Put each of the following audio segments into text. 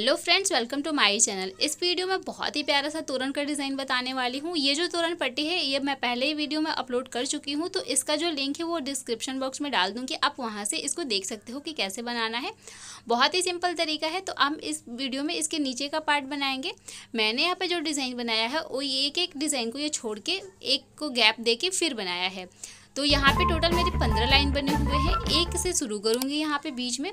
hello friends welcome to my channel इस video में बहुत ही प्यारा सा तोरण का डिज़ाइन बताने वाली हूँ ये जो तोरण पट्टी है ये मैं पहले ही वीडियो में अपलोड कर चुकी हूँ तो इसका जो लिंक है वो डिस्क्रिप्शन बॉक्स में डाल दूँगी आप वहाँ से इसको देख सकते हो कि कैसे बनाना है बहुत ही सिंपल तरीका है तो हम इस वीडियो में इसके नीचे का पार्ट बनाएंगे मैंने यहाँ पर जो डिज़ाइन बनाया है वो एक एक डिज़ाइन को ये छोड़ के एक को गैप दे के फिर बनाया है तो यहाँ पर टोटल मेरे पंद्रह लाइन बने हुए हैं एक से शुरू करूँगी यहाँ पर बीच में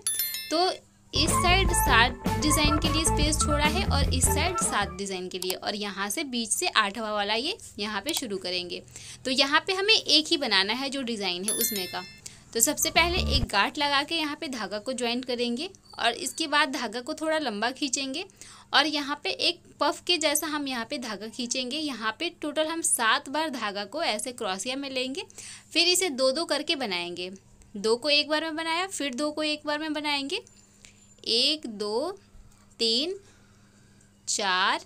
तो इस साइड सात डिज़ाइन के लिए स्पेस छोड़ा है और इस साइड सात डिज़ाइन के लिए और यहाँ से बीच से आठवा वाला ये यहाँ पे शुरू करेंगे तो यहाँ पे हमें एक ही बनाना है जो डिज़ाइन है उसमें का तो सबसे पहले एक गांठ लगा के यहाँ पे धागा को ज्वाइन करेंगे और इसके बाद धागा को थोड़ा लंबा खींचेंगे और यहाँ पे एक पफ के जैसा हम यहाँ पे धागा खींचेंगे यहाँ पे टोटल हम सात बार धागा को ऐसे क्रॉसिया में लेंगे फिर इसे दो दो करके बनाएंगे दो को एक बार में बनाया फिर दो को एक बार में बनाएंगे एक दो तीन चार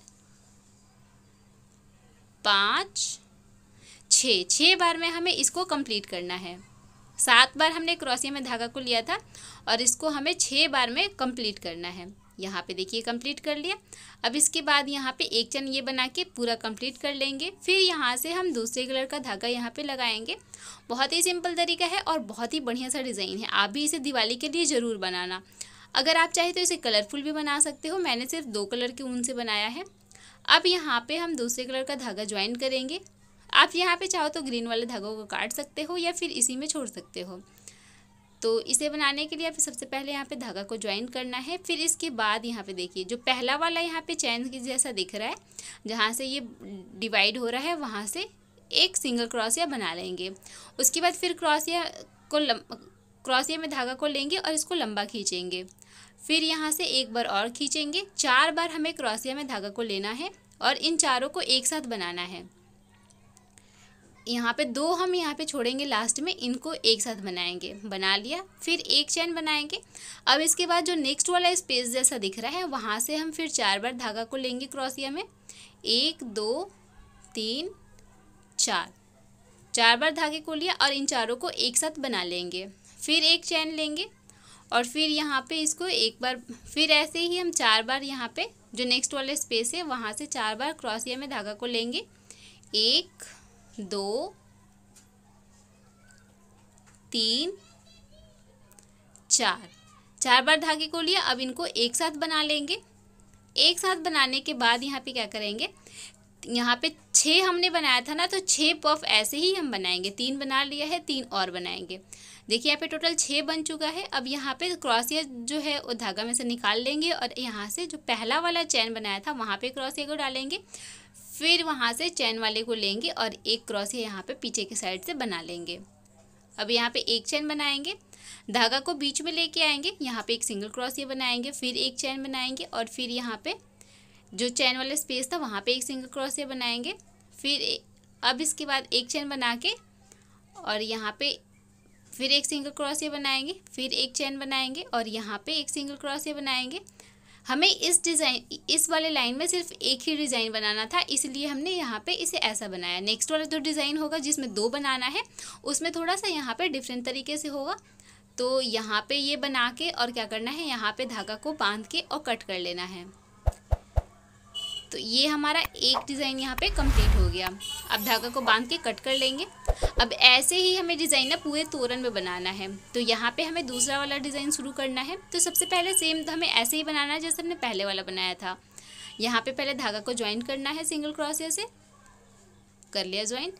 पाँच छः छः बार में हमें इसको कंप्लीट करना है सात बार हमने क्रोसिया में धागा को लिया था और इसको हमें छः बार में कंप्लीट करना है यहाँ पे देखिए कंप्लीट कर लिया अब इसके बाद यहाँ पे एक चन ये बना के पूरा कंप्लीट कर लेंगे फिर यहाँ से हम दूसरे कलर का धागा यहाँ पे लगाएंगे बहुत ही सिंपल तरीका है और बहुत ही बढ़िया सा डिज़ाइन है आप भी इसे दिवाली के लिए ज़रूर बनाना अगर आप चाहे तो इसे कलरफुल भी बना सकते हो मैंने सिर्फ दो कलर के ऊन से बनाया है अब यहाँ पे हम दूसरे कलर का धागा ज्वाइन करेंगे आप यहाँ पे चाहो तो ग्रीन वाले धागों को काट सकते हो या फिर इसी में छोड़ सकते हो तो इसे बनाने के लिए आप सबसे पहले यहाँ पे धागा को ज्वाइन करना है फिर इसके बाद यहाँ पे देखिए जो पहला वाला यहाँ पे चैन की जैसा दिख रहा है जहाँ से ये डिवाइड हो रहा है वहाँ से एक सिंगल क्रॉसिया बना लेंगे उसके बाद फिर क्रॉसिया को क्रोसिया में धागा को लेंगे और इसको लंबा खींचेंगे फिर यहाँ से एक बार और खींचेंगे चार बार हमें क्रोसिया में धागा को लेना है और इन चारों को एक साथ बनाना है यहाँ पे दो हम यहाँ पे छोड़ेंगे लास्ट में इनको एक साथ बनाएंगे बना लिया फिर एक चैन बनाएंगे अब इसके बाद जो नेक्स्ट वाला स्पेस जैसा दिख रहा है वहाँ से हम फिर चार बार धागा को लेंगे क्रॉसिया में एक दो तीन चार चार बार धागे को लिया और इन चारों को एक साथ बना लेंगे फिर एक चैन लेंगे और फिर यहाँ पे इसको एक बार फिर ऐसे ही हम चार बार यहाँ पे जो नेक्स्ट वाले स्पेस है वहाँ से चार बार क्रॉसिया में धागा को लेंगे एक दो तीन चार चार बार धागे को लिया अब इनको एक साथ बना लेंगे एक साथ बनाने के बाद यहाँ पे क्या करेंगे यहाँ पे छः हमने बनाया था ना तो छः पफ ऐसे ही हम बनाएंगे तीन बना लिया है तीन और बनाएंगे देखिए यहाँ पे टोटल छः बन चुका है अब यहाँ पे क्रॉसिया जो है वो धागा में से निकाल लेंगे और यहाँ से जो पहला वाला चैन बनाया था वहाँ पे क्रॉसिया को डालेंगे फिर वहाँ से चैन वाले को लेंगे और एक क्रॉसिया यहाँ पे पीछे के साइड से बना लेंगे अब यहाँ पे एक चैन बनाएंगे धागा को बीच में लेके आएंगे यहाँ पर एक सिंगल क्रॉसिया बनाएंगे फिर एक चैन बनाएंगे और फिर यहाँ पर जो चैन वाला स्पेस था वहाँ पे एक सिंगल क्रॉसिया बनाएंगे फिर अब इसके बाद एक चैन बना के और यहाँ पे फिर एक सिंगल क्रोशिया बनाएंगे फिर एक चैन बनाएंगे और यहाँ पे एक सिंगल क्रोशिया बनाएंगे हमें इस डिज़ाइन इस वाले लाइन में सिर्फ एक ही डिज़ाइन बनाना था इसलिए हमने यहाँ पे इसे ऐसा बनाया नेक्स्ट वाला जो डिज़ाइन होगा जिसमें दो बनाना है उसमें थोड़ा सा यहाँ पे डिफरेंट तरीके से होगा तो यहाँ पे ये बना के और क्या करना है यहाँ पे धागा को बांध के और कट कर लेना है तो ये हमारा एक डिज़ाइन यहाँ पे कंप्लीट हो गया अब धागा को बांध के कट कर लेंगे अब ऐसे ही हमें डिज़ाइन ना पूरे तोरण में बनाना है तो यहाँ पे हमें दूसरा वाला डिज़ाइन शुरू करना है तो सबसे पहले सेम तो हमें ऐसे ही बनाना है जैसे हमने पहले वाला बनाया था यहाँ पे पहले धागा को ज्वाइन करना है सिंगल क्रोसिया से कर लिया ज्वाइन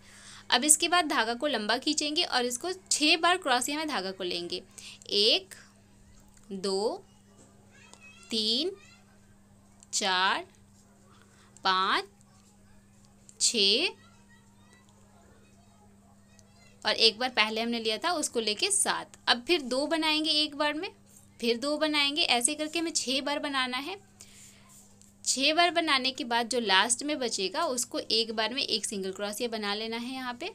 अब इसके बाद धागा को लंबा खींचेंगे और इसको छः बार क्रोसिया में धागा को लेंगे एक दो तीन चार पाँच छ और एक बार पहले हमने लिया था उसको लेके सात अब फिर दो बनाएंगे एक बार में फिर दो बनाएंगे ऐसे करके हमें छः बार बनाना है छः बार बनाने के बाद जो लास्ट में बचेगा उसको एक बार में एक सिंगल क्रोसिया बना लेना है यहाँ पे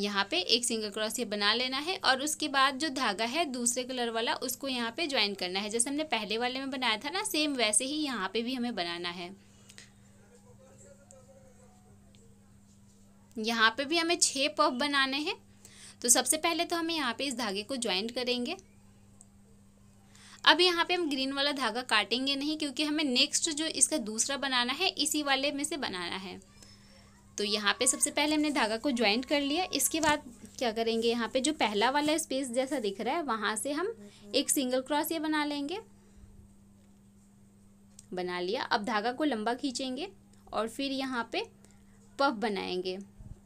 यहाँ पे एक सिंगल क्रॉस ये बना लेना है और उसके बाद जो धागा है दूसरे कलर वाला उसको यहाँ पे ज्वाइन करना है जैसे हमने पहले वाले में बनाया था ना सेम वैसे ही यहाँ पे भी हमें बनाना है यहाँ पे भी हमें छः पफ बनाने हैं तो सबसे पहले तो हमें यहाँ पे इस धागे को ज्वाइन करेंगे अब यहाँ पे हम ग्रीन वाला धागा काटेंगे नहीं क्योंकि हमें नेक्स्ट जो इसका दूसरा बनाना है इसी वाले में से बनाना है तो यहाँ पे सबसे पहले हमने धागा को ज्वाइंट कर लिया इसके बाद क्या करेंगे यहाँ पे जो पहला वाला स्पेस जैसा दिख रहा है वहाँ से हम एक सिंगल क्रॉस ये बना लेंगे बना लिया अब धागा को लंबा खींचेंगे और फिर यहाँ पे पफ बनाएंगे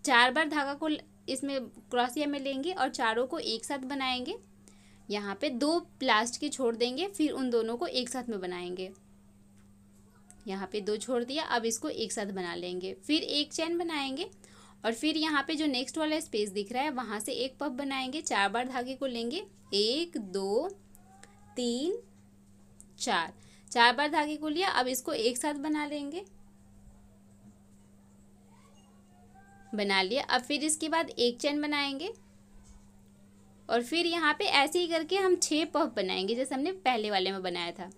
चार बार धागा को इसमें क्रॉसिया में लेंगे और चारों को एक साथ बनाएंगे यहाँ पे दो प्लास्ट के छोड़ देंगे फिर उन दोनों को एक साथ में बनाएंगे यहाँ पे दो छोड़ दिया अब इसको एक साथ बना लेंगे फिर एक चैन बनाएंगे और फिर यहाँ पे जो नेक्स्ट वाला स्पेस दिख रहा है वहाँ से एक पफ बनाएंगे चार बार धागे को लेंगे एक दो तीन चार चार बार धागे को लिया अब इसको एक साथ बना लेंगे बना लिया अब फिर इसके बाद एक चैन बनाएंगे और फिर यहाँ पे ऐसे ही करके हम छः पफ बनाएंगे जैसे हमने पहले वाले में बनाया था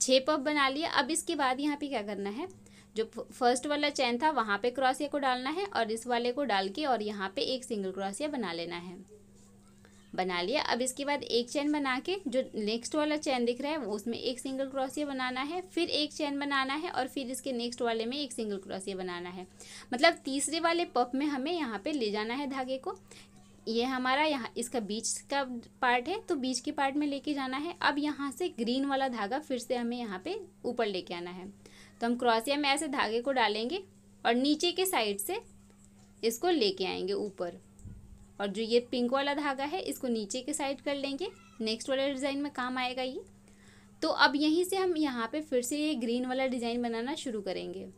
छः पफ बना लिया अब इसके बाद यहाँ पे क्या करना है जो फर्स्ट वाला चैन था वहाँ पे क्रॉसिया को डालना है और इस वाले को डाल के और यहाँ पे एक सिंगल क्रॉसिया बना लेना है बना लिया अब इसके बाद एक चैन बना के जो नेक्स्ट वाला चैन दिख रहा है वो उसमें एक सिंगल क्रॉसिया बनाना है फिर एक चैन बनाना है और फिर इसके नेक्स्ट वाले में एक सिंगल क्रॉसिया बनाना है मतलब तीसरे वाले पफ में हमें यहाँ पे ले जाना है धागे को ये हमारा यहाँ इसका बीच का पार्ट है तो बीच के पार्ट में लेके जाना है अब यहाँ से ग्रीन वाला धागा फिर से हमें यहाँ पे ऊपर लेके आना है तो हम क्रॉसिया में ऐसे धागे को डालेंगे और नीचे के साइड से इसको लेके आएंगे ऊपर और जो ये पिंक वाला धागा है इसको नीचे के साइड कर लेंगे नेक्स्ट वाला डिज़ाइन में काम आएगा ये तो अब यहीं से हम यहाँ पर फिर से ये ग्रीन वाला डिज़ाइन बनाना शुरू करेंगे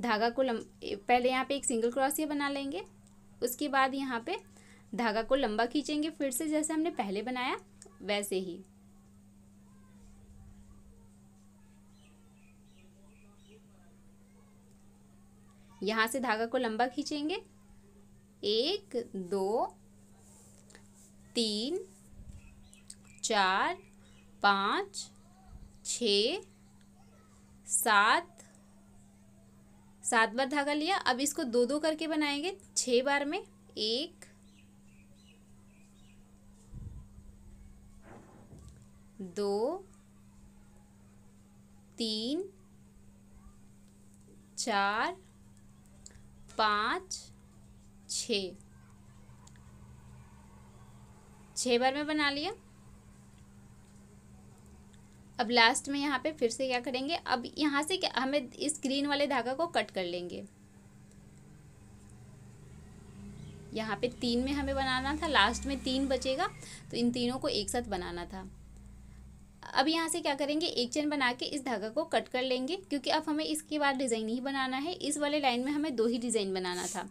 धागा को लम पहले यहाँ पे एक सिंगल क्रॉसिया बना लेंगे उसके बाद यहाँ पे धागा को लंबा खींचेंगे फिर से जैसे हमने पहले बनाया वैसे ही यहाँ से धागा को लंबा खींचेंगे एक दो तीन चार पाँच छ सात सात बार धागा लिया अब इसको दो दो करके बनाएंगे छः बार में एक दो तीन चार पाँच छ छः बार में बना लिया अब लास्ट में यहाँ पे फिर से क्या करेंगे अब यहाँ से क्या हमें इस ग्रीन वाले धागा को कट कर लेंगे यहाँ पे तीन में हमें बनाना था लास्ट में तीन बचेगा तो इन तीनों को एक साथ बनाना था अब यहाँ से क्या करेंगे एक चेन बना के इस धागा को कट कर लेंगे क्योंकि अब हमें इसके बाद डिज़ाइन ही बनाना है इस वाले लाइन में हमें दो ही डिज़ाइन बनाना था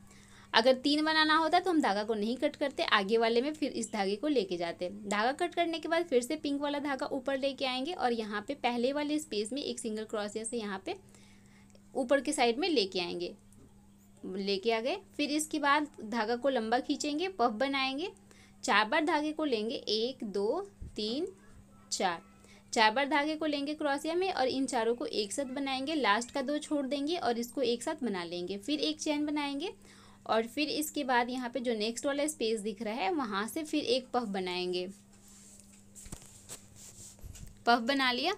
अगर तीन बनाना होता तो हम धागा को नहीं कट करते आगे वाले में फिर इस धागे को लेके जाते धागा कट करने के बाद फिर से पिंक वाला धागा ऊपर लेके आएंगे और यहाँ पे पहले वाले स्पेस में एक सिंगल क्रॉस से यहाँ पे ऊपर के साइड में लेके आएंगे लेके आ गए फिर इसके बाद धागा को लंबा खींचेंगे पफ बनाएंगे चार बार धागे को लेंगे एक दो तीन चार चार बार धागे को लेंगे क्रॉसिया में और इन चारों को एक साथ बनाएंगे लास्ट का दो छोड़ देंगे और इसको एक साथ बना लेंगे फिर एक चैन बनाएंगे और फिर इसके बाद यहाँ पे जो नेक्स्ट वाला स्पेस दिख रहा है वहाँ से फिर एक पफ बनाएंगे पफ बना लिया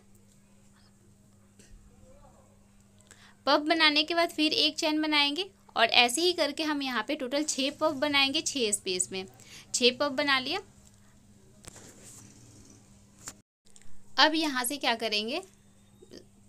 पफ बनाने के बाद फिर एक चैन बनाएंगे और ऐसे ही करके हम यहाँ पे टोटल छः पफ बनाएंगे छः स्पेस में छः पफ बना लिया अब यहाँ से क्या करेंगे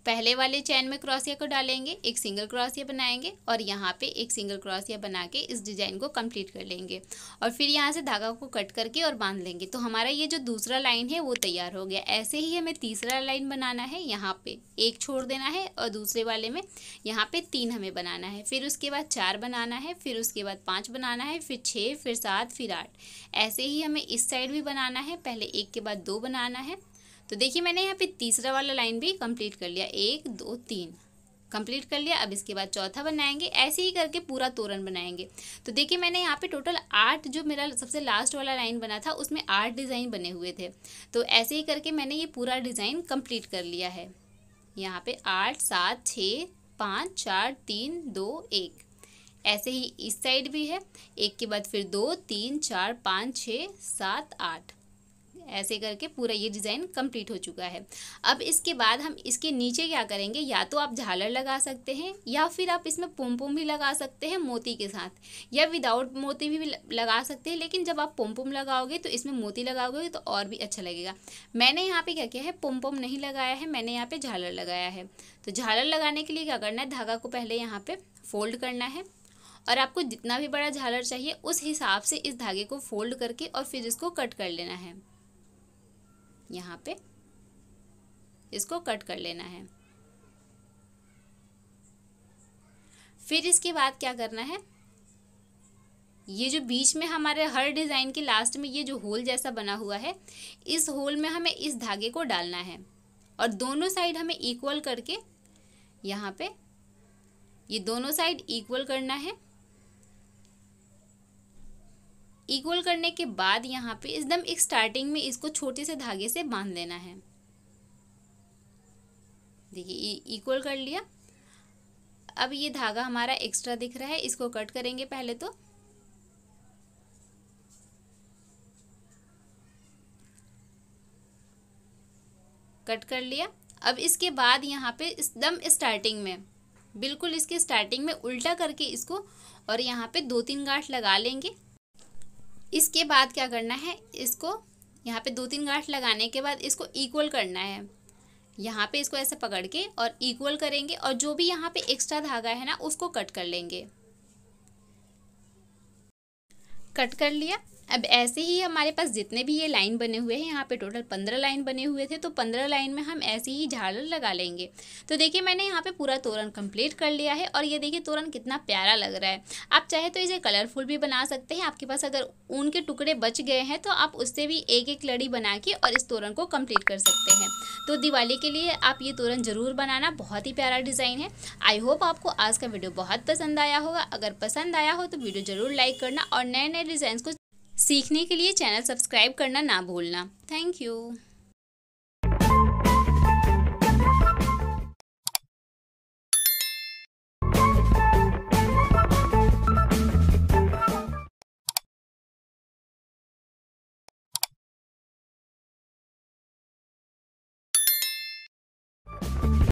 पहले वाले चैन में क्रॉसिया को डालेंगे एक सिंगल क्रॉसिया बनाएंगे और यहाँ पे एक सिंगल क्रॉसिया बना के इस डिजाइन को कंप्लीट कर लेंगे और फिर यहाँ से धागा को कट करके और बांध लेंगे तो हमारा ये जो दूसरा लाइन है वो तैयार हो गया ऐसे ही हमें तीसरा लाइन बनाना है यहाँ पर एक छोड़ देना है और दूसरे वाले में यहाँ पर तीन हमें बनाना है फिर उसके बाद चार बनाना है फिर उसके बाद पाँच बनाना है फिर छः फिर सात फिर आठ ऐसे ही हमें इस साइड भी बनाना है पहले एक के बाद दो बनाना है तो देखिए मैंने यहाँ पे तीसरा वाला लाइन भी कंप्लीट कर लिया एक दो तीन कंप्लीट कर लिया अब इसके बाद चौथा बनाएंगे ऐसे ही करके पूरा तोरण बनाएंगे तो देखिए मैंने यहाँ पे टोटल आठ जो मेरा सबसे लास्ट वाला लाइन बना था उसमें आठ डिज़ाइन बने हुए थे तो ऐसे ही करके मैंने ये पूरा डिज़ाइन कंप्लीट कर लिया है यहाँ पे आठ सात छः पाँच चार तीन दो एक ऐसे ही इस साइड भी है एक के बाद फिर दो तीन चार पाँच छः सात आठ ऐसे करके पूरा ये डिज़ाइन कंप्लीट हो चुका है अब इसके बाद हम इसके नीचे क्या करेंगे या तो आप झालर लगा सकते हैं या फिर आप इसमें पोमपोम भी लगा सकते हैं मोती के साथ या विदाउट मोती भी लगा सकते हैं लेकिन जब आप पोमपोम लगाओगे तो इसमें मोती लगाओगे तो और भी अच्छा लगेगा मैंने यहाँ पर क्या किया है पोमपोम नहीं लगाया है मैंने यहाँ पर झालर लगाया है तो झालर लगाने के लिए क्या करना है धागा को पहले यहाँ पर फोल्ड करना है और आपको जितना भी बड़ा झालर चाहिए उस हिसाब से इस धागे को फोल्ड करके और फिर इसको कट कर लेना है यहाँ पे इसको कट कर लेना है फिर इसके बाद क्या करना है ये जो बीच में हमारे हर डिज़ाइन के लास्ट में ये जो होल जैसा बना हुआ है इस होल में हमें इस धागे को डालना है और दोनों साइड हमें इक्वल करके यहाँ पे ये दोनों साइड इक्वल करना है इक्वल करने के बाद यहाँ पे एकदम एक स्टार्टिंग में इसको छोटे से धागे से बांध लेना है देखिए इक्वल कर लिया अब ये धागा हमारा एक्स्ट्रा दिख रहा है इसको कट करेंगे पहले तो कट कर लिया अब इसके बाद यहाँ पे एकदम स्टार्टिंग में बिल्कुल इसके स्टार्टिंग में उल्टा करके इसको और यहाँ पे दो तीन गांठ लगा लेंगे इसके बाद क्या करना है इसको यहाँ पे दो तीन गांठ लगाने के बाद इसको इक्वल करना है यहाँ पे इसको ऐसे पकड़ के और इक्वल करेंगे और जो भी यहाँ पे एक्स्ट्रा धागा है ना उसको कट कर लेंगे कट कर लिया अब ऐसे ही हमारे पास जितने भी ये लाइन बने हुए हैं यहाँ पे टोटल पंद्रह लाइन बने हुए थे तो पंद्रह लाइन में हम ऐसे ही झालर लगा लेंगे तो देखिए मैंने यहाँ पे पूरा तोरण कंप्लीट कर लिया है और ये देखिए तोरण कितना प्यारा लग रहा है आप चाहे तो इसे कलरफुल भी बना सकते हैं आपके पास अगर ऊन के टुकड़े बच गए हैं तो आप उससे भी एक एक लड़ी बना के और इस तोरण को कम्प्लीट कर सकते हैं तो दिवाली के लिए आप ये तोरण ज़रूर बनाना बहुत ही प्यारा डिज़ाइन है आई होप आपको आज का वीडियो बहुत पसंद आया होगा अगर पसंद आया हो तो वीडियो ज़रूर लाइक करना और नए नए डिज़ाइन को सीखने के लिए चैनल सब्सक्राइब करना ना भूलना थैंक यू